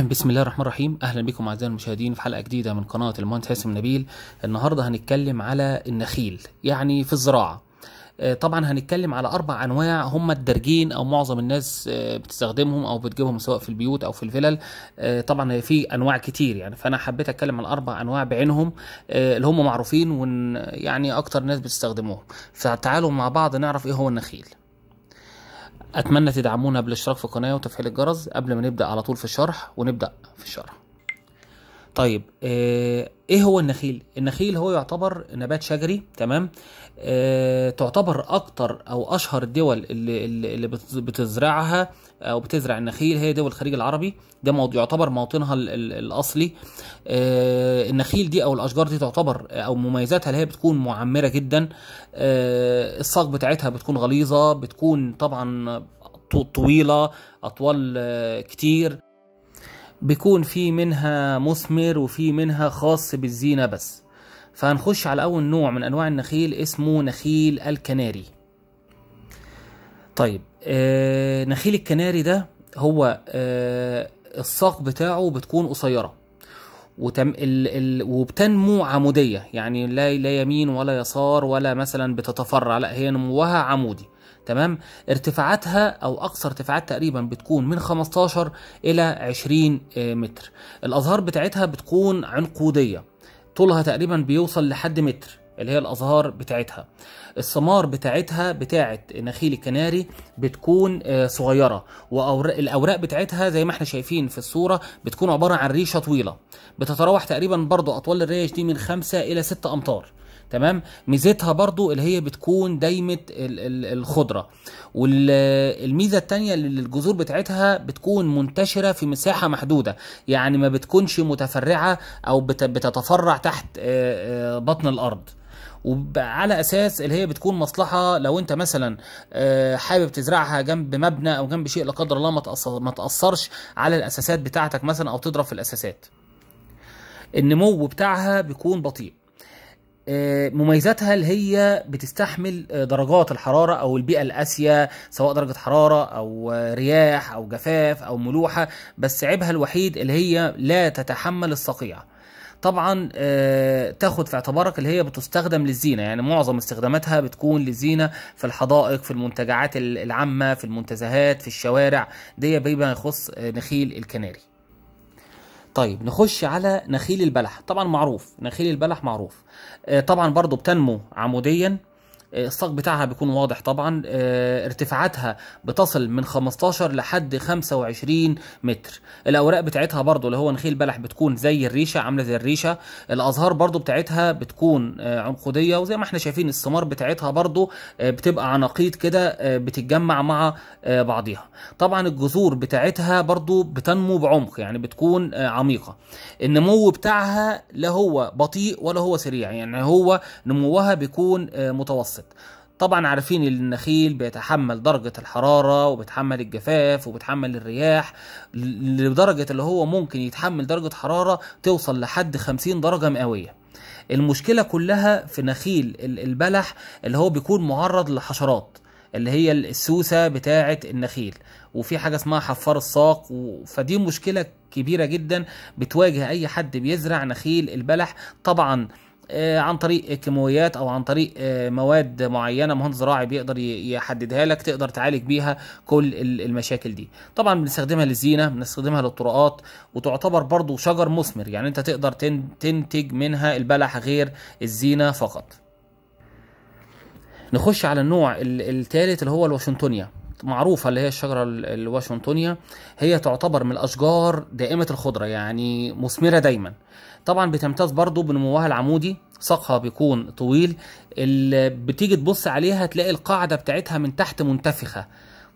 بسم الله الرحمن الرحيم اهلا بكم اعزائي المشاهدين في حلقه جديده من قناه المهندس هاسم نبيل النهارده هنتكلم على النخيل يعني في الزراعه آه، طبعا هنتكلم على اربع انواع هم الدرجين او معظم الناس آه، بتستخدمهم او بتجيبهم سواء في البيوت او في الفلل آه، طبعا في انواع كتير يعني فانا حبيت اتكلم على اربع انواع بعينهم اللي هم معروفين ويعني اكتر ناس بتستخدموهم فتعالوا مع بعض نعرف ايه هو النخيل اتمنى تدعمونا بالاشتراك في القناه وتفعيل الجرس قبل ما نبدا على طول في الشرح ونبدا في الشرح طيب آه، ايه هو النخيل النخيل هو يعتبر نبات شجري تمام إيه تعتبر اكتر او اشهر الدول اللي, اللي بتزرعها او آه، بتزرع النخيل هي دول الخليج العربي ده يعتبر موطنها الاصلي آه، النخيل دي او الاشجار دي تعتبر او مميزاتها اللي هي بتكون معمره جدا آه، الصاغ بتاعتها بتكون غليظه بتكون طبعا طويله اطوال كتير بيكون في منها مثمر وفي منها خاص بالزينه بس فهنخش على اول نوع من انواع النخيل اسمه نخيل الكناري طيب آه نخيل الكناري ده هو آه الساق بتاعه بتكون قصيره وتم ال ال وبتنمو عموديه يعني لا لا يمين ولا يسار ولا مثلا بتتفرع لا هي نموها عمودي تمام ارتفاعاتها او اقصى ارتفاعات تقريبا بتكون من 15 الى 20 آه، متر الازهار بتاعتها بتكون عنقوديه طولها تقريبا بيوصل لحد متر اللي هي الازهار بتاعتها الثمار بتاعتها بتاعت نخيل الكناري بتكون آه، صغيره واوراق الاوراق بتاعتها زي ما احنا شايفين في الصوره بتكون عباره عن ريشه طويله بتتراوح تقريبا برضو اطوال الريش دي من 5 الى 6 امتار تمام ميزتها برضو اللي هي بتكون دايمه الخضره والميزه الثانيه اللي الجذور بتاعتها بتكون منتشره في مساحه محدوده يعني ما بتكونش متفرعه او بتتفرع تحت آه، آه، بطن الارض وعلى اساس اللي هي بتكون مصلحه لو انت مثلا آه، حابب تزرعها جنب مبنى او جنب شيء لا قدر الله ما تاثرش على الاساسات بتاعتك مثلا او تضرب في الاساسات النمو بتاعها بيكون بطيء آه، مميزاتها اللي هي بتستحمل آه، درجات الحرارة أو البيئة القاسية سواء درجة حرارة أو رياح أو جفاف أو ملوحة بس عيبها الوحيد اللي هي لا تتحمل الصقيع طبعا آه، تاخد في اعتبارك اللي هي بتستخدم للزينه يعني معظم استخداماتها بتكون للزينه في الحدائق في المنتجعات العامه في المنتزهات في الشوارع دي بما يخص آه، نخيل الكناري طيب نخش على نخيل البلح طبعا معروف نخيل البلح معروف آه، طبعا برضو بتنمو عموديا الساق بتاعها بيكون واضح طبعا آه، ارتفاعاتها بتصل من 15 لحد 25 متر الاوراق بتاعتها برضو اللي هو نخيل بلح بتكون زي الريشه عامله زي الريشه الازهار برضو بتاعتها بتكون آه، عنقوديه وزي ما احنا شايفين الثمار بتاعتها برضو آه، بتبقى عناقيد كده بتتجمع مع بعضيها طبعا الجذور بتاعتها برضو بتنمو بعمق يعني بتكون عميقه النمو بتاعها لا هو بطيء ولا هو سريع يعني هو نموها بيكون متوسط الأسد طبعا عارفين ان النخيل بيتحمل درجة الحرارة وبيتحمل الجفاف وبيتحمل الرياح لدرجة اللي هو ممكن يتحمل درجة حرارة توصل لحد 50 درجة مئوية المشكلة كلها في نخيل البلح اللي هو بيكون معرض لحشرات اللي هي السوسة بتاعة النخيل وفي حاجة اسمها حفار الساق فدي مشكلة كبيرة جدا بتواجه أي حد بيزرع نخيل البلح طبعا آه، عن طريق كيماويات او عن طريق آه، مواد معينه مهندس زراعي بيقدر يحددها لك تقدر تعالج بيها كل المشاكل دي طبعا بنستخدمها للزينه بنستخدمها للطرقات وتعتبر برضو شجر مثمر يعني انت تقدر تنتج منها البلح غير الزينه فقط نخش على النوع الثالث اللي هو الواشنطونيا معروفه اللي هي الشجره الواشنطونيه هي تعتبر من الاشجار دائمه الخضره يعني مثمره دايما طبعا بتمتاز برضو بنموها العمودي ساقها بيكون طويل اللي بتيجي تبص عليها تلاقي القاعده بتاعتها من تحت منتفخه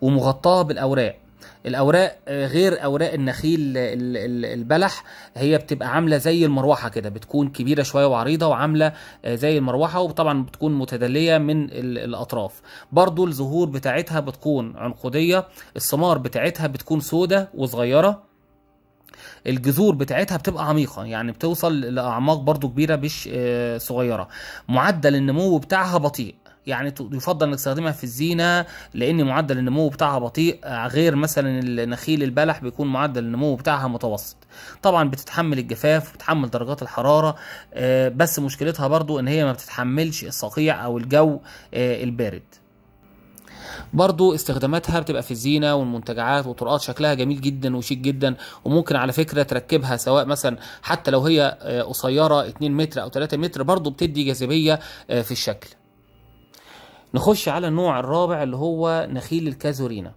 ومغطاه بالاوراق الاوراق آه، غير اوراق النخيل البلح هي بتبقى عامله زي المروحه كده بتكون كبيره شويه وعريضه وعامله آه، زي المروحه وطبعا بتكون متدليه من الاطراف برضو الزهور بتاعتها بتكون عنقوديه الثمار بتاعتها بتكون سودة وصغيره الجذور بتاعتها بتبقى عميقه يعني بتوصل لاعماق برضو كبيره مش آه، صغيره معدل النمو بتاعها بطيء يعني يفضل انك تستخدمها في الزينه لان معدل النمو بتاعها بطيء آه، غير مثلا النخيل البلح بيكون معدل النمو بتاعها متوسط طبعا بتتحمل الجفاف بتتحمل درجات الحراره آه، بس مشكلتها برضو ان هي ما بتتحملش الصقيع او الجو آه، البارد برضو استخداماتها بتبقى في الزينة والمنتجعات وطرقات شكلها جميل جدا وشيك جدا وممكن على فكرة تركبها سواء مثلا حتى لو هي قصيرة 2 متر أو 3 متر برضو بتدي جاذبية في الشكل نخش على النوع الرابع اللي هو نخيل الكازورينا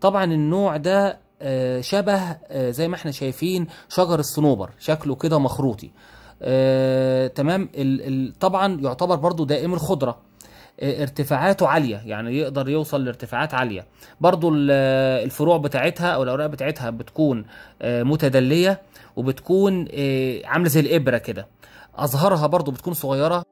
طبعا النوع ده آه، شبه آه، زي ما احنا شايفين شجر الصنوبر شكله كده مخروطي آه، تمام طبعا يعتبر برضو دائم الخضره ارتفاعاته عالية يعني يقدر يوصل لارتفاعات عالية برضو الفروع بتاعتها أو الأوراق بتاعتها بتكون متدلية وبتكون عاملة زي الإبرة كده أظهرها برضو بتكون صغيرة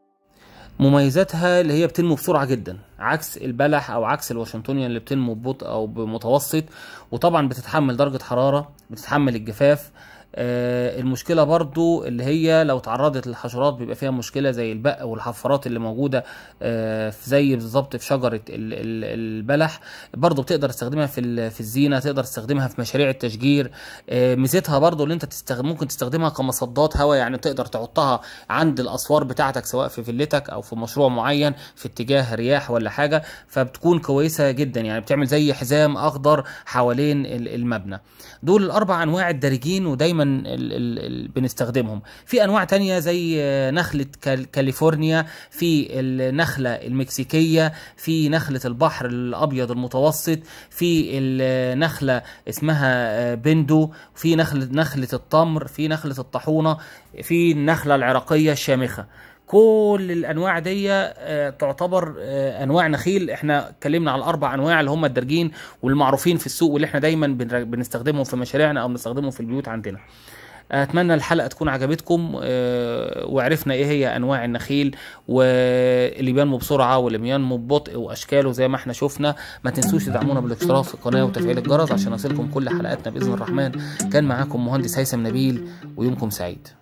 مميزاتها اللي هي بتنمو بسرعه جدا عكس البلح او عكس الواشنطونيا اللي بتنمو ببطء او بمتوسط وطبعا بتتحمل درجه حراره بتتحمل الجفاف آه المشكلة برضو اللي هي لو تعرضت للحشرات بيبقى فيها مشكلة زي البق والحفارات اللي موجودة آه في زي بالظبط في شجرة البلح برضو بتقدر تستخدمها في في الزينة تقدر تستخدمها في مشاريع التشجير آه ميزتها برضو اللي انت تستخدم ممكن تستخدمها كمصدات هواء يعني تقدر تحطها عند الأسوار بتاعتك سواء في فيلتك أو في مشروع معين في اتجاه رياح ولا حاجة فبتكون كويسة جدا يعني بتعمل زي حزام أخضر حوالين المبنى دول الأربع أنواع الدارجين ودايما دايما بنستخدمهم في انواع تانية زي آه، نخلة كاليفورنيا في النخلة المكسيكية في نخلة البحر الابيض المتوسط في النخلة اسمها آه، بندو في نخلة نخلة التمر في نخلة الطاحونة في النخلة العراقية الشامخة كل الانواع دي آه، تعتبر آه، انواع نخيل احنا اتكلمنا على الاربع انواع اللي هم الدارجين والمعروفين في السوق واللي احنا دايما بنستخدمهم في مشاريعنا او بنستخدمهم في البيوت عندنا اتمنى الحلقه تكون عجبتكم آه، وعرفنا ايه هي انواع النخيل واللي بينمو بسرعه واللي بينمو ببطء واشكاله زي ما احنا شفنا ما تنسوش تدعمونا بالاشتراك في القناه وتفعيل الجرس عشان يصلكم كل حلقاتنا باذن الرحمن كان معاكم مهندس هيثم نبيل ويومكم سعيد